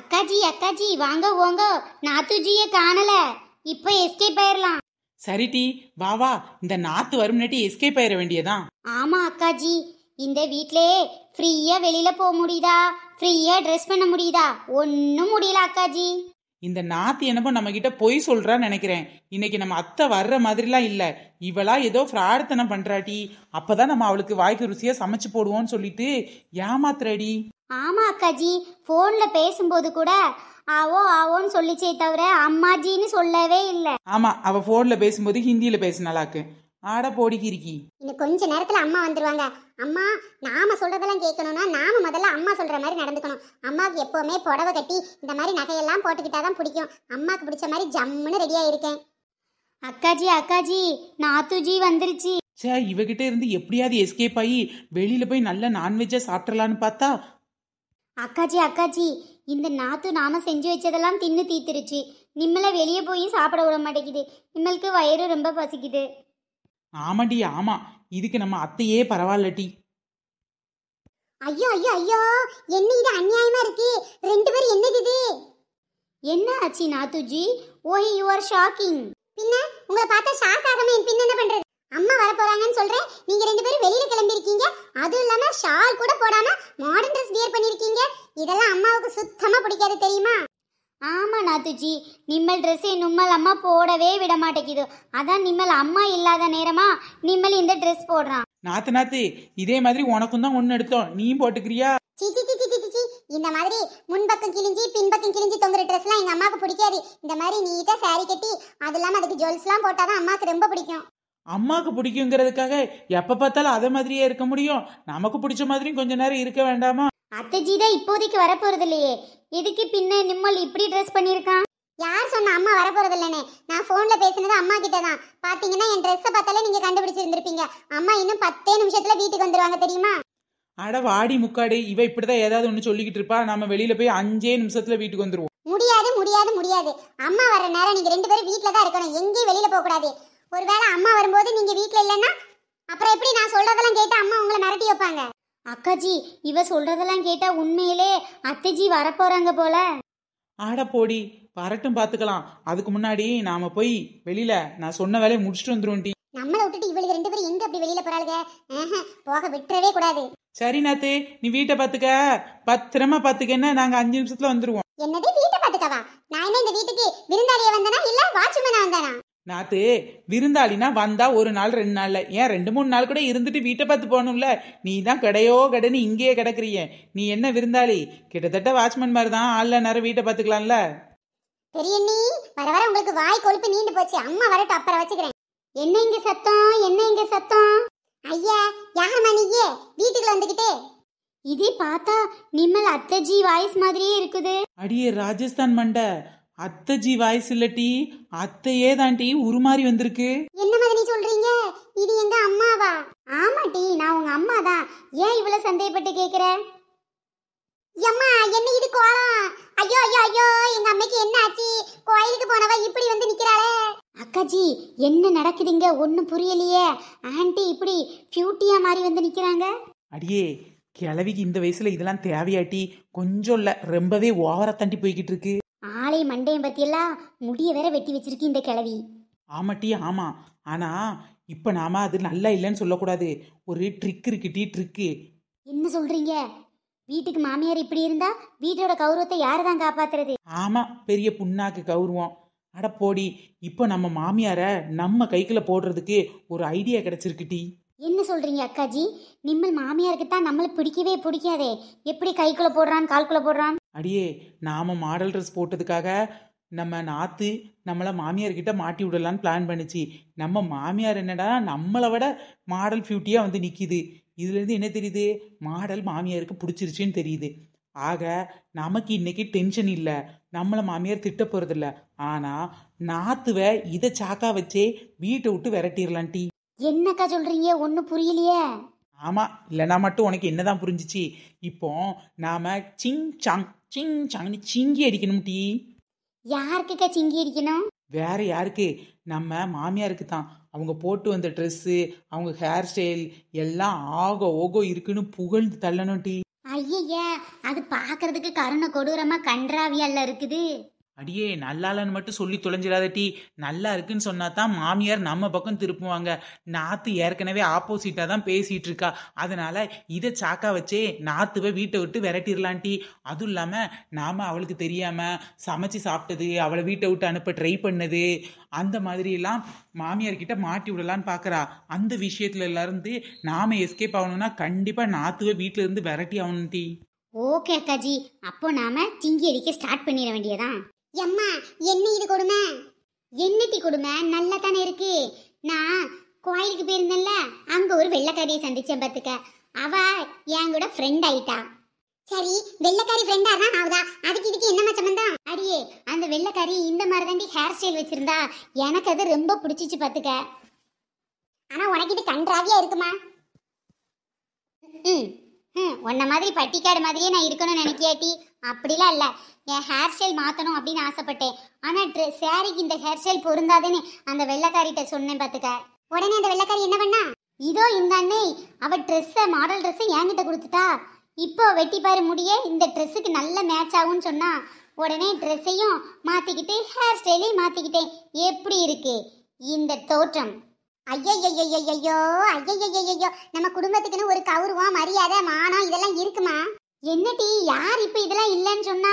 அக்காஜி அக்காஜி வாங்க ஓங்க நாத்துஜிய காணல இப்போ எஸ்கேப் ஆயிரலாம் சரி டி வா வா இந்த நாத்து வரும்னட்டி எஸ்கேப் ஆயிர வேண்டியதான் ஆமா அக்காஜி இந்த வீட்லயே ஃப்ரீயா வெளியில போக முடியுதா ஃப்ரீயா ட்ரெஸ் பண்ண முடியுதா ஒன்னும் முடியல அக்காஜி இந்த நாத்தி என்னப்போ நம்மக்கிட்ட பொய் சொல்கிறான்னு நினைக்கிறேன் இன்னைக்கு நம்ம அத்தை வர்ற மாதிரிலாம் இல்லை இவளா ஏதோ பிரார்த்தனை பண்ணுறாட்டி அப்போ தான் நம்ம அவளுக்கு வாய்க்கு ருசியாக சமைச்சு போடுவோம் சொல்லிட்டு ஏமாத்துறடி ஆமா அக்காஜி போன்ல பேசும்போது கூட ஆவோ ஆவோன்னு சொல்லிச்சே தவிர அம்மாஜின்னு சொல்லவே இல்லை ஆமாம் அவள் ஃபோனில் பேசும்போது ஹிந்தியில் பேசினாலாக்கு ஆட போடிக்கிருக்கி இன்னும் கொஞ்ச நேரத்துல அம்மா வந்துருவாங்க அம்மா நாம சொல்றதெல்லாம் கேட்கணும்னா நாம முதல்ல அம்மா சொல்ற மாதிரி நடந்துக்கணும் அம்மாவுக்கு எப்பவுமே புடவை கட்டி இந்த மாதிரி நகையெல்லாம் போட்டுக்கிட்டாதான் பிடிக்கும் அம்மாவுக்கு பிடிச்ச மாதிரி ஜம்முன்னு ரெடியா இருக்கேன் அக்காஜி அக்காஜி நாத்துஜி வந்துருச்சு சே இவகிட்ட இருந்து எப்படியாவது எஸ்கேப் ஆகி வெளியில போய் நல்ல நான்வெஜ்ஜா சாப்பிடலான்னு பார்த்தா அக்காஜி அக்காஜி இந்த நாத்து நாம செஞ்சு வச்சதெல்லாம் தின்னு தீத்துருச்சு நிம்மளை வெளியே போய் சாப்பிட விட மாட்டேங்குது நிம்மளுக்கு வயிறு ரொம்ப பசிக்குது ஆமாடி ஆமா இதுக்கு நம்ம அத்தையே பரவாயில்லட்டி ஐயோ ஐயோ ஐயோ என்ன இது அநியாயமா இருக்கு ரெண்டு பேரும் என்னது இது என்ன ஆச்சு நாத்துஜி ஓஹி யூ ஆர் ஷாக்கிங் பின்ன உங்களை பார்த்தா ஷாக் ஆகாம என் பின்ன என்ன பண்றது அம்மா வர போறாங்கன்னு சொல்றேன் நீங்க ரெண்டு பேரும் வெளியில கிளம்பி இருக்கீங்க அதுவும் இல்லாம ஷால் கூட போடாம மாடர்ன் ட்ரெஸ் வியர் பண்ணிருக்கீங்க இதெல்லாம் அம்மாவுக்கு சுத்தமா பிடிக்காது தெரியுமா ஆமாம் நாத்துஜி நிம்மல் ட்ரெஸ்ஸை நிம்மல் அம்மா போடவே விட மாட்டேங்குது அதான் நிம்மல் அம்மா இல்லாத நேரமா நிம்மல் இந்த ட்ரெஸ் போடுறான் நாத்து நாத்து இதே மாதிரி உனக்கும் தான் ஒன்று எடுத்தோம் நீ போட்டுக்கிறியா இந்த மாதிரி முன்பக்கம் கிழிஞ்சி பின்பக்கம் கிழிஞ்சி தொங்குற ட்ரெஸ்லாம் எங்கள் அம்மாவுக்கு பிடிக்காது இந்த மாதிரி நீட்டா சாரி கட்டி அது இல்லாம அதுக்கு ஜுவல்ஸ் எல்லாம் போட்டாதான் அம்மாவுக்கு ரொம்ப பிடிக்கும் அம்மாவுக்கு பிடிக்குங்கிறதுக்காக எப்போ பார்த்தாலும் அதே மாதிரியே இருக்க முடியும் நமக்கு பிடிச்ச மாதிரியும் கொஞ்ச நேரம் இருக்க வேண்டாமா அத்தைஜி தான் இப்போதைக்கு வரப்போறது இல்லையே இதுக்கு பின்ன நிம்மல் இப்படி ட்ரெஸ் பண்ணியிருக்கான் யார் சொன்ன அம்மா வரப்போறது இல்லைன்னு நான் ஃபோனில் பேசினது அம்மா கிட்ட தான் பார்த்தீங்கன்னா என் ட்ரெஸ்ஸை பார்த்தாலே நீங்கள் கண்டுபிடிச்சிருந்துருப்பீங்க அம்மா இன்னும் பத்தே நிமிஷத்தில் வீட்டுக்கு வந்துடுவாங்க தெரியுமா அட வாடி முக்காடு இவ தான் ஏதாவது ஒன்று சொல்லிக்கிட்டு இருப்பா நம்ம வெளியில் போய் அஞ்சே நிமிஷத்தில் வீட்டுக்கு வந்துருவோம் முடியாது முடியாது முடியாது அம்மா வர நேரம் நீங்கள் ரெண்டு பேரும் வீட்டில் தான் இருக்கணும் எங்கேயும் வெளியில் போகக்கூடாது கூடாது ஒருவேளை அம்மா வரும்போது நீங்கள் வீட்டில் இல்லைன்னா அப்புறம் எப்படி நான் சொல்றதெல்லாம் கேட்டு அம்மா உங்களை மிரட்டி வைப்பாங்க அக்காஜி இவ சொல்றதெல்லாம் கேட்டா உண்மையிலே அத்தைஜி வரப்போறாங்க போல ஆட போடி வரட்டும் பாத்துக்கலாம் அதுக்கு முன்னாடி நாம போய் வெளியில நான் சொன்ன வேலையை முடிச்சுட்டு வந்துருவோம் டி நம்மள விட்டுட்டு இவளுக்கு ரெண்டு பேரும் எங்க அப்படி வெளியில போறாளுங்க போக விட்டுறவே கூடாது சரி நாத்து நீ வீட்டை பாத்துக்க பத்திரமா என்ன நாங்க அஞ்சு நிமிஷத்துல வந்துருவோம் என்னது வீட்டை பாத்துக்கவா நான் என்ன இந்த வீட்டுக்கு விருந்தாளிய வந்தனா இல்ல வாட்ச்மேனா வந்தானா நாத்து விருந்தாளினா வந்தா ஒரு நாள் ரெண்டு நாள்ல ஏன் ரெண்டு மூணு நாள் கூட இருந்துட்டு வீட்டை பார்த்து போகணும்ல நீ தான் கடையோ கடைன்னு இங்கேயே கிடக்குறிய நீ என்ன விருந்தாளி கிட்டத்தட்ட வாட்ச்மேன் மாதிரி தான் ஆள்ல நேரம் வீட்டை பார்த்துக்கலாம்ல பெரிய நீ வர வர உங்களுக்கு வாய் கொழுப்பு நீண்டு போச்சு அம்மா வரட்டும் அப்புறம் வச்சுக்கிறேன் என்ன இங்க சத்தம் என்ன இங்க சத்தம் ஐயா யார் மணியே வீட்டுக்குள்ள வந்துகிட்டே இதே பார்த்தா நிம்மல் அத்தஜி வாய்ஸ் மாதிரியே இருக்குது அடியே ராஜஸ்தான் மண்டை அத்தஜி வாய்ஸ் இல்லட்டி அத்தையே தாண்டி உருமாறி வந்திருக்கு என்ன மதனி சொல்றீங்க இது எங்க அம்மாவா ஆமாட்டி நான் உங்க அம்மா தான் ஏன் இவ்வளவு சந்தேகப்பட்டு கேக்குற எம்மா என்ன இது கோலம் ஐயோ ஐயோ ஐயோ எங்க அம்மைக்கு என்ன ஆச்சு கோயிலுக்கு போனவ இப்படி வந்து நிக்கிறாளே அக்காஜி என்ன நடக்குதுங்க ஒன்றும் புரியலையே ஆண்டி இப்படி பியூட்டியா மாதிரி வந்து நிக்கிறாங்க அடியே கிழவிக்கு இந்த வயசுல இதெல்லாம் தேவையாட்டி கொஞ்சம் இல்லை ரொம்பவே ஓவரா தண்டி போய்கிட்டு இருக்கு தலையும் மண்டையும் பற்றியெல்லாம் முடிய வேற வெட்டி வச்சிருக்கு இந்த கிழவி ஆமாட்டி ஆமாம் ஆனால் இப்போ நாம அது நல்லா இல்லைன்னு சொல்லக்கூடாது ஒரு ட்ரிக் இருக்குட்டி ட்ரிக்கு என்ன சொல்கிறீங்க வீட்டுக்கு மாமியார் இப்படி இருந்தா வீட்டோட கௌரவத்தை யாருதான் தான் காப்பாத்துறது ஆமா பெரிய புண்ணாக்கு கௌரவம் அட போடி இப்போ நம்ம மாமியாரை நம்ம கைக்குள்ள போடுறதுக்கு ஒரு ஐடியா கிடைச்சிருக்குட்டி என்ன சொல்கிறீங்க அக்காஜி நிம்மல் மாமியாருக்கு தான் நம்மளை பிடிக்கவே பிடிக்காதே எப்படி கைக்குள்ளே போடுறான் கால்குள்ளே போடுறான் அடியே நாம மாடல் ட்ரெஸ் போட்டதுக்காக நம்ம நாத்து நம்மளை மாமியார்கிட்ட மாட்டி விடலான்னு பிளான் பண்ணிச்சு நம்ம மாமியார் என்னடா நம்மளை விட மாடல் பியூட்டியா வந்து நிற்கிது இதுலேருந்து என்ன தெரியுது மாடல் மாமியாருக்கு பிடிச்சிருச்சுன்னு தெரியுது ஆக நமக்கு இன்னைக்கு டென்ஷன் இல்லை நம்மளை மாமியார் திட்ட போறதில்ல ஆனால் நாத்துவ இதை சாக்கா வச்சே வீட்டை விட்டு விரட்டிடலாம் டீ என்னக்கா சொல்றீங்க ஒன்றும் புரியலையே ஆமாம் இல்லைனா மட்டும் உனக்கு என்னதான் புரிஞ்சிச்சு இப்போ நாம சிங் சாங் சிங் சாங்னு சிங்கி அடிக்கணும் டீ யாருக்குக்கா சிங்கி அடிக்கணும் வேற யாருக்கு நம்ம மாமியாருக்கு தான் அவங்க போட்டு வந்த ட்ரெஸ்ஸு அவங்க ஹேர் ஸ்டைல் எல்லாம் ஆக ஓகோ இருக்குன்னு புகழ்ந்து தள்ளணும் டீ ஐயா அது பாக்குறதுக்கு கருணை கொடூரமா கன்றாவியல்ல இருக்குது அடியே நல்லாலன்னு மட்டும் சொல்லி தொலைஞ்சிடாத டீ நல்லா இருக்குன்னு சொன்னா தான் மாமியார் நம்ம பக்கம் திருப்புவாங்க நாத்து ஏற்கனவே ஆப்போசிட்டாக தான் பேசிகிட்டு இருக்கா அதனால இதை சாக்கா வச்சே நாத்துவை வீட்டை விட்டு விரட்டிடலாம் டீ அதுவும் இல்லாமல் நாம் அவளுக்கு தெரியாமல் சமைச்சு சாப்பிட்டது அவளை வீட்டை விட்டு அனுப்ப ட்ரை பண்ணது அந்த மாதிரிலாம் கிட்ட மாட்டி விடலான்னு பார்க்குறா அந்த விஷயத்துலருந்து நாம் எஸ்கேப் ஆகணும்னா கண்டிப்பாக நாத்துவை வீட்டிலேருந்து விரட்டி ஆகணும் டீ ஓகே அக்காஜி அப்போ நாம திங்கி அடிக்க ஸ்டார்ட் பண்ணிட வேண்டியதான் எம்மா என்ன இது கொடுமை என்னட்டி கொடுமை நல்லா தானே இருக்கு நான் கோயிலுக்கு போயிருந்தேன்ல அங்க ஒரு வெள்ளக்காரியை சந்திச்சேன் பத்துக்க அவ என் கூட ஃப்ரெண்ட் ஆயிட்டா சரி வெள்ளக்காரி ஃப்ரெண்டா தான் ஆகுதா அதுக்கு இதுக்கு மச்சம் சம்பந்தம் அடியே அந்த வெள்ளக்காரி இந்த மாதிரி தாண்டி ஹேர் ஸ்டைல் வச்சிருந்தா எனக்கு அது ரொம்ப பிடிச்சிச்சு பாத்துக்க ஆனா உனக்கு இது கன்றாவியா இருக்குமா ம் ம் உன்ன மாதிரி பட்டிக்காடு மாதிரியே நான் இருக்கணும்னு நினைக்கியாட்டி அப்படிலாம் இல்லை என் ஹேர் ஸ்டைல் மாற்றணும் அப்படின்னு ஆசைப்பட்டேன் ஆனால் ட்ரெ சாரிக்கு இந்த ஹேர் ஸ்டைல் பொருந்தாதுன்னு அந்த வெள்ளக்காரிட்ட சொன்னேன் பார்த்துக்க உடனே அந்த வெள்ளக்காரி என்ன பண்ணா இதோ இந்த அன்னை அவள் ட்ரெஸ்ஸை மாடல் ட்ரெஸ்ஸை என்கிட்ட கொடுத்துட்டா இப்போ வெட்டி முடியே இந்த ட்ரெஸ்ஸுக்கு நல்ல மேட்ச் ஆகும்னு சொன்னா உடனே ட்ரெஸ்ஸையும் மாற்றிக்கிட்டு ஹேர் ஸ்டைலையும் மாற்றிக்கிட்டேன் எப்படி இருக்கு இந்த தோற்றம் ஐயோ ஐயோ ஐயையோ நம்ம குடும்பத்துக்குன்னு ஒரு கௌரவம் மரியாதை மானம் இதெல்லாம் இருக்குமா என்னடி யார் இப்போ இதெல்லாம் இல்லைன்னு சொன்னா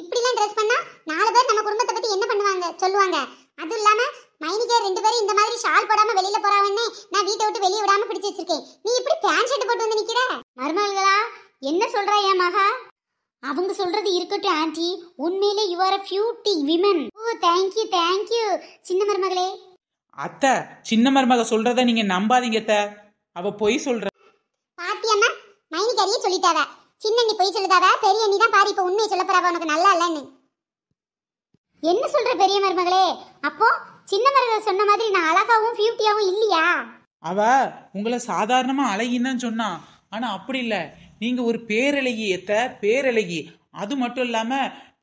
இப்படிலாம் ட்ரெஸ் பண்ணா நாலு பேர் நம்ம குடும்பத்தை பத்தி என்ன பண்ணுவாங்க சொல்லுவாங்க அதுவும் இல்லாம மைனிகே ரெண்டு பேரும் இந்த மாதிரி ஷால் போடாம வெளியில போறாங்கன்னு நான் வீட்டை விட்டு வெளியே விடாம பிடிச்சு வச்சிருக்கேன் நீ இப்படி பேண்ட் ஷர்ட் போட்டு வந்து நிக்கிற மருமகளா என்ன சொல்றா ஏன் மகா அவங்க சொல்றது இருக்கட்டும் ஆண்டி உண்மையிலே you are a beauty women oh thank you thank you சின்ன மருமகளே அத்தை சின்ன மருமக சொல்றத நீங்க நம்பாதீங்க அத்தை அவ பொய் சொல்ற பாத்தியம்மா மைனிகாரியே சொல்லிட்டாவ சின்னண்ணி பொய் சொல்லுதாவ பெரிய அண்ணி தான் பாரு இப்போ உண்மையை சொல்ல போறாவ உனக்கு நல்லா இல்லைன்னு என்ன சொல்ற பெரிய மருமகளே அப்போ சின்ன மருமகள் சொன்ன மாதிரி நான் அழகாவும் பியூட்டியாவும் இல்லையா அவ உங்களை சாதாரணமா அழகின்னு தான் சொன்னா ஆனா அப்படி இல்ல நீங்க ஒரு பேரழகி எத்த பேரழகி அது மட்டும் இல்லாம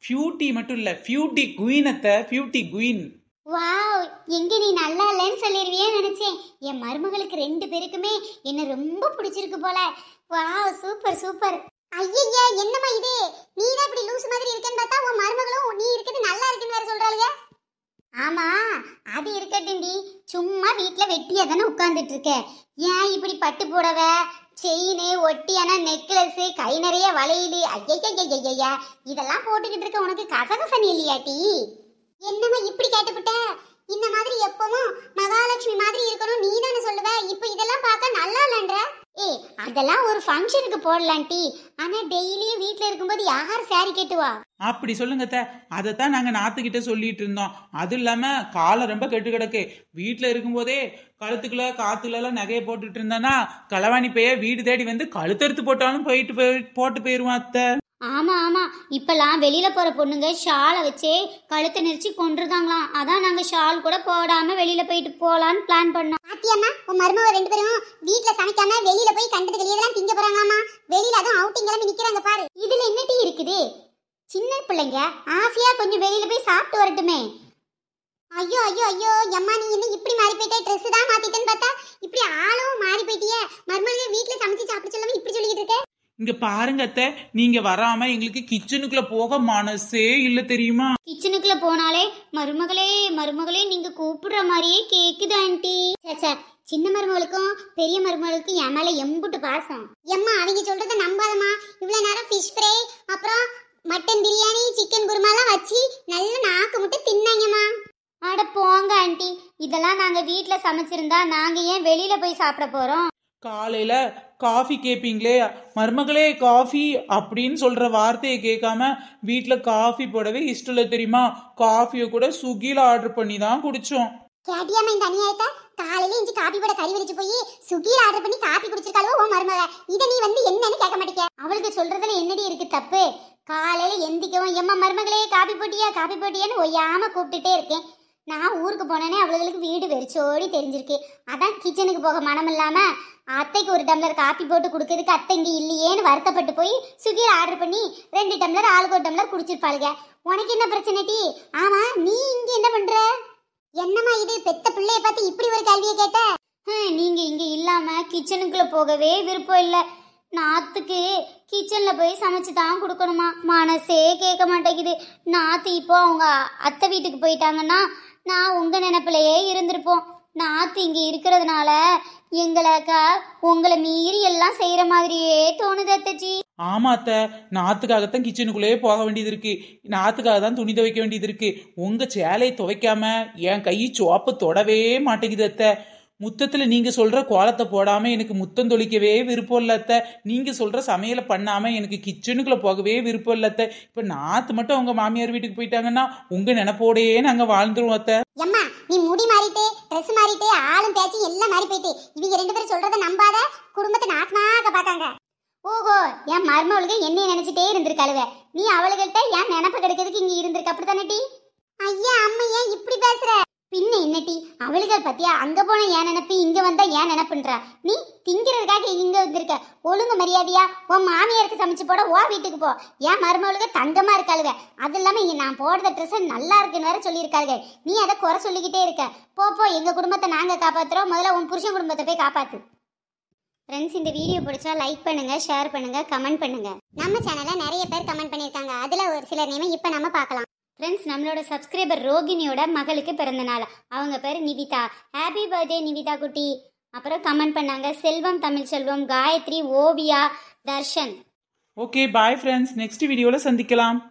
பியூட்டி மட்டும் இல்ல பியூட்டி குயின் அத்த பியூட்டி குயின் வாவ் எங்க நீ நல்லா இல்லைன்னு சொல்லிருவியே நினைச்சேன் என் மருமகளுக்கு ரெண்டு பேருக்குமே என்ன ரொம்ப பிடிச்சிருக்கு போல வாவ் சூப்பர் சூப்பர் ஐயய்யா என்னம்மா இது நீ தான் இப்படி லூஸ் மாதிரி இருக்கேன்னு பார்த்தா உன் மருமகளும் நீ இருக்கிறது நல்லா இருக்குன்னு வேற சொல்றாளுங்க ஆமா அது இருக்கட்டும்டி சும்மா வீட்டில் வெட்டியாக தானே உட்காந்துட்டு இருக்க ஏன் இப்படி பட்டு புடவ செயினு ஒட்டியான நெக்லஸ் கை நிறைய வளையல் ஐயய்யா இதெல்லாம் போட்டுக்கிட்டு இருக்க உனக்கு இல்லையா இல்லையாட்டி என்னம்மா இப்படி கேட்டுவிட்ட இந்த மாதிரி எப்பவும் மகாலட்சுமி மாதிரி இருக்கணும் நீ தானே சொல்லுவ இப்போ இதெல்லாம் பார்க்க நல்லா இல்லைன்ற ஏய் அதெல்லாம் ஒரு ஃபங்க்ஷனுக்கு போடலான்ட்டி ஆனா டெய்லியும் வீட்ல இருக்கும்போது யார் சாரி கேட்டுவா அப்படி சொல்லுங்க த அதைத்தான் நாங்க நாத்துக்கிட்ட சொல்லிட்டு இருந்தோம் அது இல்லாம காலை ரொம்ப கெட்டு கிடக்கு வீட்டுல இருக்கும்போதே கழுத்துக்குள்ள காத்துல எல்லாம் நகையை போட்டுட்டு இருந்தானா களவாணி பைய வீடு தேடி வந்து கழுத்தறுத்து போட்டாலும் போயிட்டு போய் போட்டு போயிருவான் அத்தை ஆமாம் ஆமாம் இப்போல்லாம் வெளியில் போகிற பொண்ணுங்க ஷாலை வச்சே கழுத்தை நெரிச்சு கொண்டுருதாங்களாம் அதான் நாங்கள் ஷால் கூட போடாமல் வெளியில் போயிட்டு போகலான்னு பிளான் பண்ணோம் பாத்தியம்மா உன் மருமக ரெண்டு பேரும் வீட்டில் சமைக்காம வெளியில் போய் கண்டது வெளியெல்லாம் திங்க போகிறாங்களாமா வெளியில் அதுவும் அவுட்டிங் கிளம்பி நிற்கிறாங்க பாரு இதில் என்ன டீ இருக்குது சின்ன பிள்ளைங்க ஆசையாக கொஞ்சம் வெளியில் போய் சாப்பிட்டு வரட்டுமே ஐயோ ஐயோ ஐயோ எம்மா நீ என்ன இப்படி மாறி போயிட்டே ட்ரெஸ்ஸு தான் மாற்றிட்டேன்னு பார்த்தா இப்படி ஆளும் இங்க பாருங்க அத்தை நீங்க வராம எங்களுக்கு கிச்சனுக்குள்ள போக மனசே இல்ல தெரியுமா கிச்சனுக்குள்ள போனாலே மருமகளே மருமகளே நீங்க கூப்பிடுற மாதிரியே கேக்குது ஆண்டி சின்ன மருமகளுக்கும் பெரிய மருமகளுக்கும் என் மேல எம்புட்டு பாசம் எம்மா அவங்க சொல்றதை நம்பாதமா இவ்வளவு நேரம் ஃபிஷ் ஃப்ரை அப்புறம் மட்டன் பிரியாணி சிக்கன் குருமாலாம் வச்சு நல்லா நாக்கு மட்டும் தின்னாங்கம்மா அட போங்க ஆண்டி இதெல்லாம் நாங்க வீட்டுல சமைச்சிருந்தா நாங்க ஏன் வெளியில போய் சாப்பிட போறோம் காலையில காஃபி கேட்பீங்களே மருமகளே காஃபி அப்படின்னு சொல்ற வார்த்தையை கேட்காம வீட்டில் காஃபி போடவே இஷ்டம் இல்லை தெரியுமா காஃபியை கூட சுகில ஆர்டர் பண்ணி தான் குடிச்சோம் கேட்டியாம இந்த அநியாயத்தை காலையில இஞ்சி காபி போட கறி வச்சு போய் சுகீர் ஆர்டர் பண்ணி காபி குடிச்சிருக்காளோ ஓ மருமக இதை நீ வந்து என்னன்னு கேட்க மாட்டேங்க அவளுக்கு சொல்றதுல என்னடி இருக்கு தப்பு காலையில எந்திக்கவும் எம்மா மருமகளே காபி போட்டியா காபி போட்டியான்னு ஒய்யாம கூப்பிட்டுட்டே இருக்கேன் நான் ஊருக்கு போனேனே அவளுகளுக்கு வீடு வெறிச்சோடி தெரிஞ்சிருக்கு அதான் கிச்சனுக்கு போக மனம் இல்லாமல் அத்தைக்கு ஒரு டம்ளர் காப்பி போட்டு கொடுக்கறதுக்கு அத்தை இங்கே இல்லையேன்னு வருத்தப்பட்டு போய் ஸ்விக்கியில் ஆர்டர் பண்ணி ரெண்டு டம்ளர் ஆளுக்கு ஒரு டம்ளர் குடிச்சிருப்பாளுங்க உனக்கு என்ன பிரச்சனை டி ஆமாம் நீ இங்கே என்ன பண்ணுற என்னம்மா இது பெத்த பிள்ளைய பார்த்து இப்படி ஒரு கல்வியை கேட்ட நீங்கள் இங்கே இல்லாமல் கிச்சனுக்குள்ளே போகவே விருப்பம் இல்லை நாத்துக்கு கிச்சனில் போய் சமைச்சு தான் கொடுக்கணுமா மனசே கேட்க மாட்டேங்குது நாத்து இப்போ அவங்க அத்தை வீட்டுக்கு போயிட்டாங்கன்னா நான் உங்கள் நினைப்பிலேயே இருந்திருப்போம் நாத்து இங்கே இருக்கிறதுனால எங்களுக்கா உங்களை மீறி எல்லாம் செய்யற மாதிரியே தோணுது அத்தச்சி ஆமா அத்த நாத்துக்காகத்தான் கிச்சனுக்குள்ளே போக வேண்டியது இருக்கு நாத்துக்காக தான் துணி துவைக்க வேண்டியது இருக்கு உங்க சேலையை துவைக்காம என் கை சோப்பு தொடவே மாட்டேங்குது அத்தை முத்தத்துல நீங்க சொல்ற கோலத்தை போடாம எனக்கு முத்தம் தொளிக்கவே விருப்பம் இல்லாத்த நீங்க சொல்ற சமையலை பண்ணாம எனக்கு கிச்சனுக்குள்ள போகவே விருப்பம் இல்லத்த இப்போ நாத்து மட்டும் உங்க மாமியார் வீட்டுக்கு போயிட்டாங்கன்னா உங்க நினப்போடையே நாங்க வாழ்ந்துருவோம் அத்த அம்மா நீ முடி மாறிட்டே ட்ரெஸ் மாறிட்டே ஆளும் பேச்சு எல்லாம் மாறி போயிட்டு இவங்க ரெண்டு பேரும் சொல்கிறத நம்பாத குடும்பத்தை நாசமாக பார்க்காங்க ஓஹோ என் மருமவளுக்கு என்னைய நினைச்சிட்டே இருந்திருக்காளுவ நீ அவளுகிட்ட என் நினப்பு கிடைக்கிறதுக்கு இங்க இருந்திருக்க அப்படித்தானே டி ஐயா என்னட்டி அவளுகள் பத்தியா அங்க போன ஏன் நினப்பு இங்க வந்தா ஏன் நினப்புன்றா நீ திங்கிறதுக்காக இங்க வந்திருக்க ஒழுங்கு மரியாதையா உன் மாமியாருக்கு சமைச்சு போட ஓ வீட்டுக்கு போ ஏன் மருமவளுக்கு தங்கமா இருக்காளுங்க அது இல்லாம இங்க நான் போடுற ட்ரெஸ் நல்லா இருக்குன்னு வேற சொல்லியிருக்காளுங்க நீ அதை குறை சொல்லிக்கிட்டே இருக்க போ போ எங்க குடும்பத்தை நாங்க காப்பாத்துறோம் முதல்ல உன் புருஷன் குடும்பத்தை போய் காப்பாத்து ஃப்ரெண்ட்ஸ் இந்த வீடியோ பிடிச்சா லைக் பண்ணுங்க ஷேர் பண்ணுங்க கமெண்ட் பண்ணுங்க நம்ம சேனல்ல நிறைய பேர் கமெண்ட் பண்ணியிருக்காங்க அதுல ஒரு சில நேமே இப்ப நம்ம பார்க்கலாம் ஃப்ரெண்ட்ஸ் நம்மளோட சப்ஸ்கிரைபர் ரோகிணியோட மகளுக்கு பிறந்த நாள் அவங்க பேர் நிவிதா ஹாப்பி பர்த்டே நிவிதா குட்டி அப்புறம் கமெண்ட் பண்ணாங்க Selvam Tamil Selvam Gayathri Oviya Darshan okay bye friends next வீடியோவில் சந்திக்கலாம்